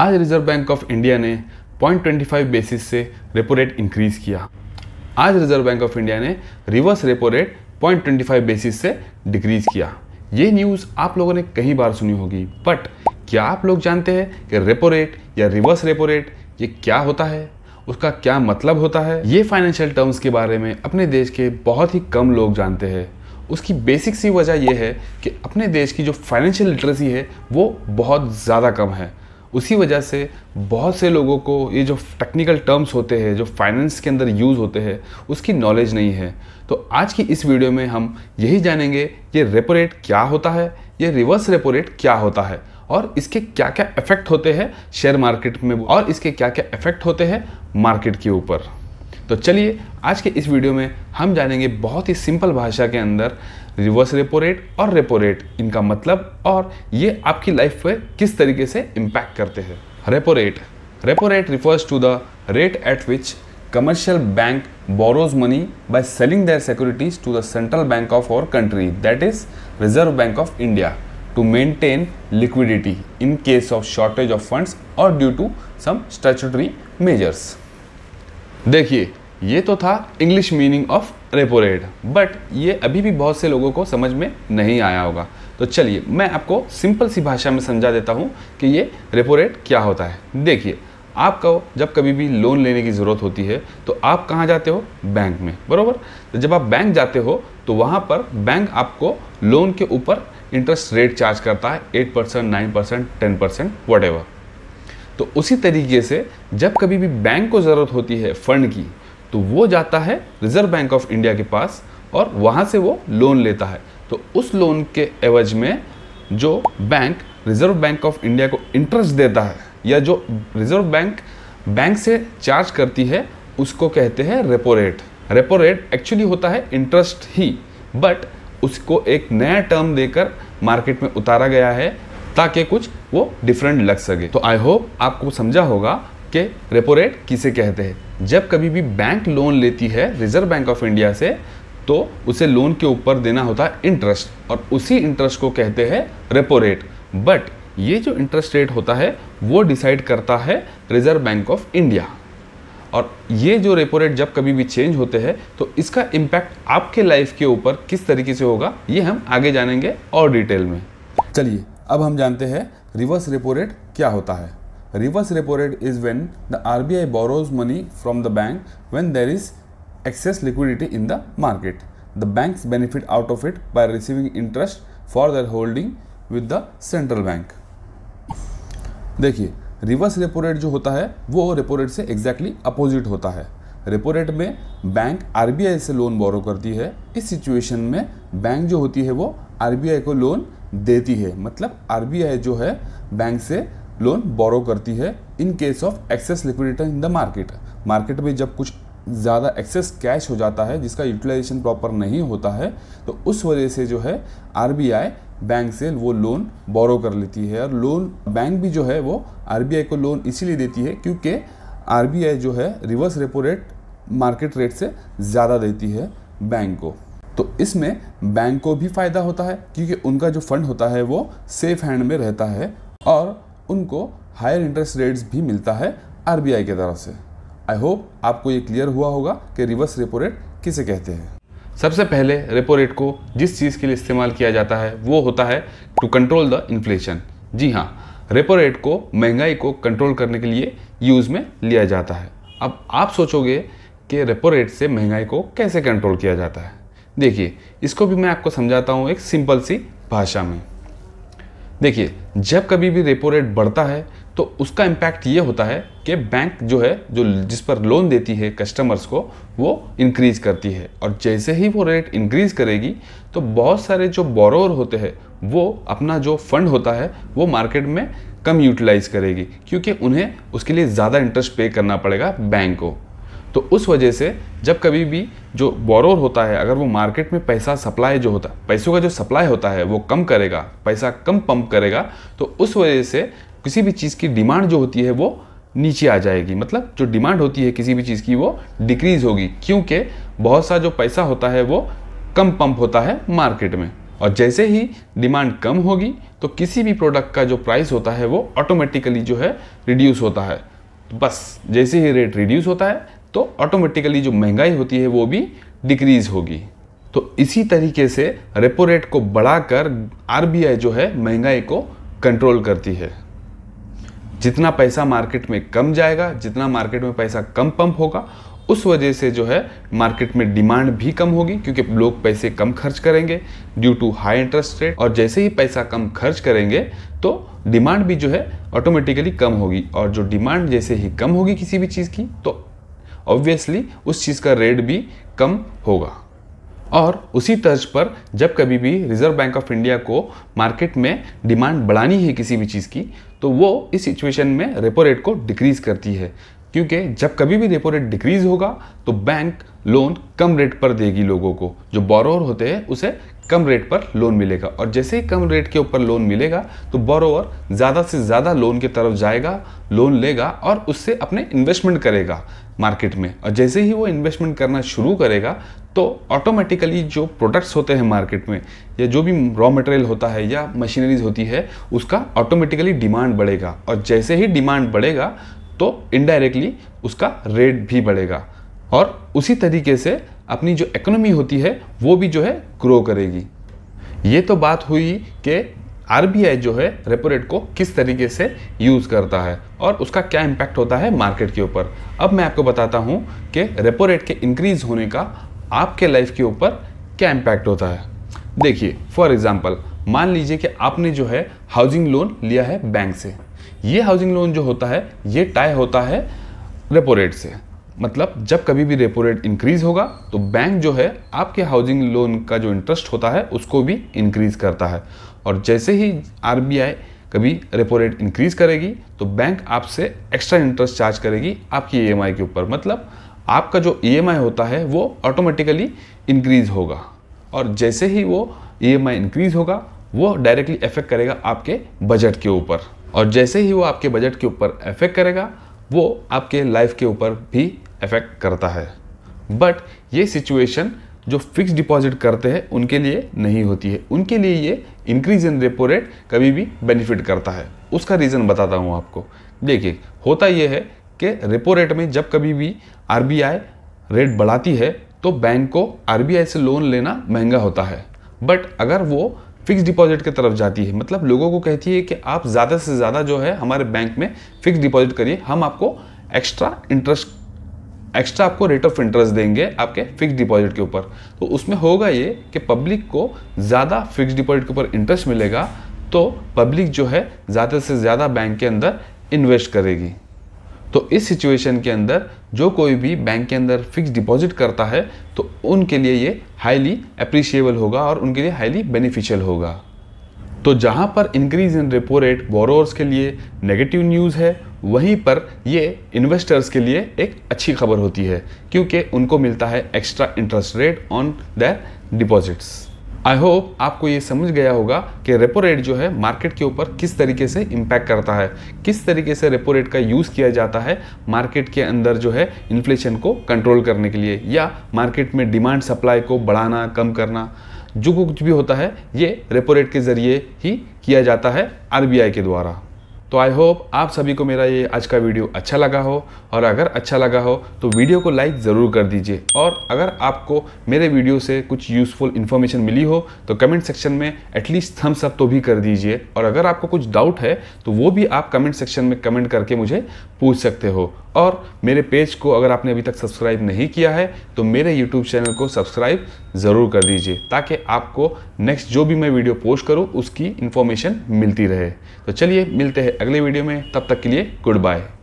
आज reserve bank of India ने 0.25 basis से रेपो रेट इंक्रीज़ किया आज रिजर्व बैंक ऑफ इंडिया ने रिवर्स रेपो रेट 0.25 बेसिस से डिक्रीज़ किया ये न्यूज़ आप लोगों ने कई बार सुनी होगी बट क्या आप लोग जानते हैं कि रेपो रेट या रिवर्स रेपो रेट ये क्या होता है उसका क्या मतलब होता है ये फाइनेंशियल टर्म्स के बारे में अपने देश के बहुत ही कम लोग जानते हैं उसकी बेसिक सी वजह यह है कि अपने देश की जो फाइनेंशियल लिटरेसी है वो बहुत ज़्यादा कम है उसी वजह से बहुत से लोगों को ये जो टेक्निकल टर्म्स होते हैं जो फाइनेंस के अंदर यूज़ होते हैं उसकी नॉलेज नहीं है तो आज की इस वीडियो में हम यही जानेंगे ये रेपो रेट क्या होता है ये रिवर्स रेपो रेट क्या होता है और इसके क्या क्या इफेक्ट होते हैं शेयर मार्केट में और इसके क्या क्या इफेक्ट होते हैं मार्केट के ऊपर तो चलिए आज के इस वीडियो में हम जानेंगे बहुत ही सिंपल भाषा के अंदर रिवर्स रेपो रेट और रेपो रेट इनका मतलब और ये आपकी लाइफ पर किस तरीके से इम्पैक्ट करते हैं repo rate repo rate refers to the rate at which commercial bank borrows money by selling their securities to the central bank of our country that is reserve bank of India to maintain liquidity in case of shortage of funds और due to some statutory measures देखिए ये तो था English meaning of repo rate but ये अभी भी बहुत से लोगों को समझ में नहीं आया होगा तो चलिए मैं आपको सिंपल सी भाषा में समझा देता हूँ कि ये रेपो रेट क्या होता है देखिए आपको जब कभी भी लोन लेने की ज़रूरत होती है तो आप कहाँ जाते हो बैंक में बरोबर तो जब आप बैंक जाते हो तो वहाँ पर बैंक आपको लोन के ऊपर इंटरेस्ट रेट चार्ज करता है eight percent nine percent ten percent what तो उसी तरीके से जब कभी भी बैंक को ज़रूरत होती है फ़ंड की तो वो जाता है रिज़र्व बैंक ऑफ इंडिया के पास और वहाँ से वो लोन लेता है तो उस लोन के एवज में जो bank reserve bank of India को इंटरेस्ट देता है या जो रिज़र्व बैंक बैंक से चार्ज करती है उसको कहते हैं repo rate repo rate actually होता है इंटरेस्ट ही बट उसको एक नया टर्म देकर मार्केट में उतारा गया है ताकि कुछ वो डिफरेंट लग सके तो आई होप आपको समझा होगा कि रेपो रेट किसे कहते हैं जब कभी भी बैंक लोन लेती है रिजर्व बैंक ऑफ इंडिया से तो उसे लोन के ऊपर देना होता है इंटरेस्ट और उसी इंटरेस्ट को कहते हैं रेपो रेट बट ये जो इंटरेस्ट रेट होता है वो डिसाइड करता है रिजर्व बैंक ऑफ इंडिया और ये जो रेपो रेट जब कभी भी चेंज होते हैं तो इसका इम्पैक्ट आपके लाइफ के ऊपर किस तरीके से होगा ये हम आगे जानेंगे और डिटेल में चलिए अब हम जानते हैं रिवर्स रेपो रेट क्या होता है reverse repo rate is when the R B I borrows money from the bank when there is excess liquidity in the market the bank benefit out of it by receiving interest for their holding with the central bank देखिए reverse repo rate जो होता है वो repo rate से exactly exactly opposite होता है repo rate में bank R से लोन बोरो करती है इस सिचुएशन में बैंक जो होती है वो आर को लोन देती है मतलब आर जो है बैंक से लोन बोरो करती है in case of excess liquidity in the market market में जब कुछ ज़्यादा एक्सेस कैश हो जाता है जिसका यूटिलाइजेशन प्रॉपर नहीं होता है तो उस वजह से जो है आर बैंक से वो लोन बोरो कर लेती है और लोन बैंक भी जो है वो आर को लोन इसीलिए देती है क्योंकि आर जो है reverse repo rate market rate से ज़्यादा देती है बैंक को तो इसमें बैंक को भी फ़ायदा होता है क्योंकि उनका जो फंड होता है वो सेफ हैंड में रहता है और उनको हायर इंटरेस्ट रेट्स भी मिलता है आर की तरफ से आई होप आपको ये क्लियर हुआ होगा कि रिवर्स रेपो रेट किसे कहते हैं सबसे पहले रेपो रेट को जिस चीज़ के लिए इस्तेमाल किया जाता है वो होता है टू कंट्रोल द इन्फ्लेशन जी हाँ रेपो रेट को महंगाई को कंट्रोल करने के लिए यूज़ में लिया जाता है अब आप सोचोगे कि रेपो रेट से महंगाई को कैसे कंट्रोल किया जाता है देखिए इसको भी मैं आपको समझाता हूँ एक सिंपल सी भाषा में देखिए जब कभी भी रेपो रेट बढ़ता है तो उसका इम्पैक्ट ये होता है कि बैंक जो है जो जिस पर लोन देती है कस्टमर्स को वो इंक्रीज़ करती है और जैसे ही वो रेट इंक्रीज़ करेगी तो बहुत सारे जो बोरोवर होते हैं वो अपना जो फंड होता है वो मार्केट में कम यूटिलाइज़ करेगी क्योंकि उन्हें उसके लिए ज़्यादा इंटरेस्ट पे करना पड़ेगा बैंक को तो उस वजह से जब कभी भी जो बोरोर होता है अगर वो मार्केट में पैसा सप्लाई जो होता है पैसों का जो सप्लाई होता है वो कम करेगा पैसा कम पंप करेगा तो उस वजह से किसी भी चीज़ की डिमांड जो होती है वो नीचे आ जाएगी मतलब जो डिमांड होती है किसी भी चीज़ की वो डिक्रीज़ होगी क्योंकि बहुत सा जो पैसा होता है वो कम पंप होता है मार्केट में और जैसे ही डिमांड कम होगी तो किसी भी प्रोडक्ट का जो प्राइस होता है वो ऑटोमेटिकली जो है रिड्यूस होता है तो बस जैसे ही रेट रिड्यूस होता है तो ऑटोमेटिकली जो महंगाई होती है वो भी डिक्रीज होगी तो इसी तरीके से रेपो रेट को बढ़ाकर आरबीआई जो है महंगाई को कंट्रोल करती है जितना पैसा मार्केट में कम जाएगा जितना मार्केट में पैसा कम पंप होगा उस वजह से जो है मार्केट में डिमांड भी कम होगी क्योंकि लोग पैसे कम खर्च करेंगे due to high interest rate और जैसे ही पैसा कम खर्च करेंगे तो डिमांड भी जो है ऑटोमेटिकली कम होगी और जो डिमांड जैसे ही कम होगी किसी भी चीज़ की तो ऑब्वियसली उस चीज़ का रेट भी कम होगा और उसी तर्ज पर जब कभी भी रिजर्व बैंक ऑफ इंडिया को मार्केट में डिमांड बढ़ानी है किसी भी चीज़ की तो वो इस सिचुएशन में रेपो रेट को डिक्रीज़ करती है क्योंकि जब कभी भी रेपो रेट डिक्रीज़ होगा तो बैंक लोन कम रेट पर देगी लोगों को जो बोरोवर होते हैं उसे कम रेट पर लोन मिलेगा और जैसे ही कम रेट के ऊपर लोन मिलेगा तो बोरोवर ज़्यादा से ज़्यादा लोन की तरफ जाएगा लोन लेगा और उससे अपने इन्वेस्टमेंट करेगा मार्केट में और जैसे ही वो इन्वेस्टमेंट करना शुरू करेगा तो ऑटोमेटिकली जो प्रोडक्ट्स होते हैं मार्केट में या जो भी रॉ मटेरियल होता है या मशीनरीज होती है उसका ऑटोमेटिकली डिमांड बढ़ेगा और जैसे ही डिमांड बढ़ेगा तो इनडायरेक्टली उसका रेट भी बढ़ेगा और उसी तरीके से अपनी जो इकोनॉमी होती है वो भी जो है ग्रो करेगी ये तो बात हुई कि आर जो है रेपो रेट को किस तरीके से यूज़ करता है और उसका क्या इम्पैक्ट होता है मार्केट के ऊपर अब मैं आपको बताता हूँ कि रेपो रेट के इंक्रीज होने का आपके लाइफ के ऊपर क्या इम्पैक्ट होता है देखिए फॉर एग्ज़ाम्पल मान लीजिए कि आपने जो है हाउसिंग लोन लिया है बैंक से ये हाउसिंग लोन जो होता है ये टाई होता है रेपो रेट से मतलब जब कभी भी रेपो रेट इंक्रीज होगा तो बैंक जो है आपके हाउसिंग लोन का जो इंटरेस्ट होता है उसको भी इंक्रीज करता है और जैसे ही आर कभी रेपो रेट इंक्रीज करेगी तो बैंक आपसे एक्स्ट्रा इंटरेस्ट चार्ज करेगी आपकी ई e के ऊपर मतलब आपका जो ई e होता है वो ऑटोमेटिकली इंक्रीज होगा और जैसे ही वो ई e इंक्रीज होगा वो डायरेक्टली इफेक्ट करेगा आपके बजट के ऊपर और जैसे ही वो आपके बजट के ऊपर इफेक्ट करेगा वो आपके लाइफ के ऊपर भी अफेक्ट करता है बट ये सिचुएशन जो फिक्स डिपॉजिट करते हैं उनके लिए नहीं होती है उनके लिए ये इंक्रीज इन रेपो रेट कभी भी बेनिफिट करता है उसका रीज़न बताता हूँ आपको देखिए होता यह है कि रेपो रेट में जब कभी भी आर रेट बढ़ाती है तो बैंक को आर से लोन लेना महंगा होता है बट अगर वो फिक्स डिपॉजिट की तरफ जाती है मतलब लोगों को कहती है कि आप ज़्यादा से ज़्यादा जो है हमारे बैंक में फिक्स डिपॉजिट करिए हम आपको एक्स्ट्रा इंटरेस्ट एक्स्ट्रा आपको रेट ऑफ इंटरेस्ट देंगे आपके फिक्स डिपॉजिट के ऊपर तो उसमें होगा ये कि पब्लिक को ज़्यादा फिक्स डिपॉजिट के ऊपर इंटरेस्ट मिलेगा तो पब्लिक जो है ज़्यादा से ज़्यादा बैंक के अंदर इन्वेस्ट करेगी तो इस सिचुएशन के अंदर जो कोई भी बैंक के अंदर फिक्स डिपॉजिट करता है तो उनके लिए ये हाईली अप्रिशिएबल होगा और उनके लिए हाईली बेनिफिशियल होगा तो जहाँ पर increase in repo rate borrowers के लिए नेगेटिव न्यूज़ है वहीं पर ये इन्वेस्टर्स के लिए एक अच्छी खबर होती है क्योंकि उनको मिलता है extra interest rate on their deposits I hope आपको ये समझ गया होगा कि रेपो रेट जो है मार्केट के ऊपर किस तरीके से इम्पैक्ट करता है किस तरीके से रेपो रेट का यूज़ किया जाता है मार्केट के अंदर जो है इन्फ्लेशन को कंट्रोल करने के लिए या मार्केट में डिमांड सप्लाई को बढ़ाना कम करना जो कुछ भी होता है ये रेपो रेट के ज़रिए ही किया जाता है आर के द्वारा तो आई होप आप सभी को मेरा ये आज का वीडियो अच्छा लगा हो और अगर अच्छा लगा हो तो वीडियो को लाइक ज़रूर कर दीजिए और अगर आपको मेरे वीडियो से कुछ यूज़फुल इन्फॉर्मेशन मिली हो तो कमेंट सेक्शन में एटलीस्ट थम्स अप तो भी कर दीजिए और अगर आपको कुछ डाउट है तो वो भी आप कमेंट सेक्शन में कमेंट करके मुझे पूछ सकते हो और मेरे पेज को अगर आपने अभी तक सब्सक्राइब नहीं किया है तो मेरे यूट्यूब चैनल को सब्सक्राइब ज़रूर कर दीजिए ताकि आपको नेक्स्ट जो भी मैं वीडियो पोस्ट करूँ उसकी इन्फॉर्मेशन मिलती रहे तो चलिए मिलते हैं अगले वीडियो में तब तक के लिए गुड बाय